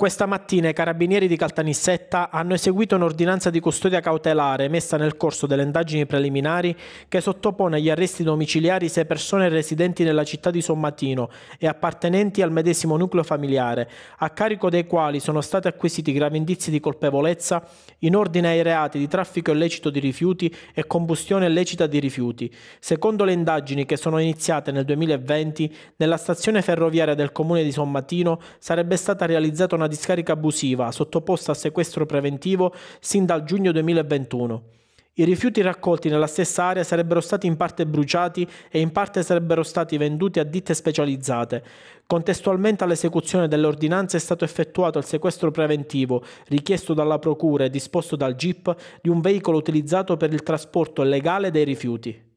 Questa mattina i carabinieri di Caltanissetta hanno eseguito un'ordinanza di custodia cautelare emessa nel corso delle indagini preliminari che sottopone agli arresti domiciliari sei persone residenti nella città di Sommatino e appartenenti al medesimo nucleo familiare, a carico dei quali sono stati acquisiti gravi indizi di colpevolezza in ordine ai reati di traffico illecito di rifiuti e combustione illecita di rifiuti. Secondo le indagini che sono iniziate nel 2020, nella stazione ferroviaria del comune di Sommatino sarebbe stata realizzata una discarica abusiva, sottoposta a sequestro preventivo sin dal giugno 2021. I rifiuti raccolti nella stessa area sarebbero stati in parte bruciati e in parte sarebbero stati venduti a ditte specializzate. Contestualmente all'esecuzione dell'ordinanza è stato effettuato il sequestro preventivo, richiesto dalla Procura e disposto dal GIP, di un veicolo utilizzato per il trasporto legale dei rifiuti.